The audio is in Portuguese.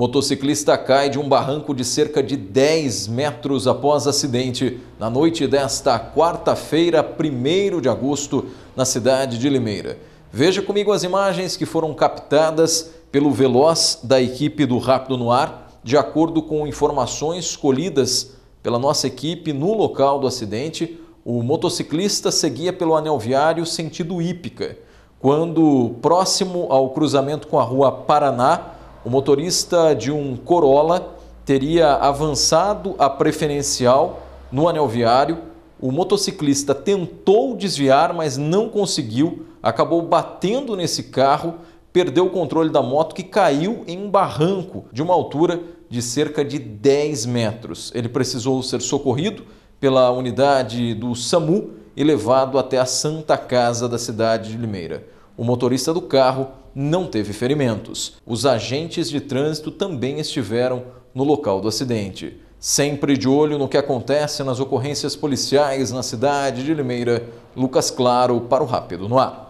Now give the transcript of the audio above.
Motociclista cai de um barranco de cerca de 10 metros após acidente na noite desta quarta-feira, 1 de agosto, na cidade de Limeira. Veja comigo as imagens que foram captadas pelo Veloz da equipe do Rápido no Ar, de acordo com informações colhidas pela nossa equipe no local do acidente. O motociclista seguia pelo anel viário sentido Ípica, quando próximo ao cruzamento com a rua Paraná, o motorista de um Corolla teria avançado a preferencial no anel viário. O motociclista tentou desviar, mas não conseguiu, acabou batendo nesse carro, perdeu o controle da moto que caiu em um barranco de uma altura de cerca de 10 metros. Ele precisou ser socorrido pela unidade do SAMU e levado até a Santa Casa da cidade de Limeira. O motorista do carro não teve ferimentos. Os agentes de trânsito também estiveram no local do acidente. Sempre de olho no que acontece nas ocorrências policiais na cidade de Limeira, Lucas Claro para o Rápido no Ar.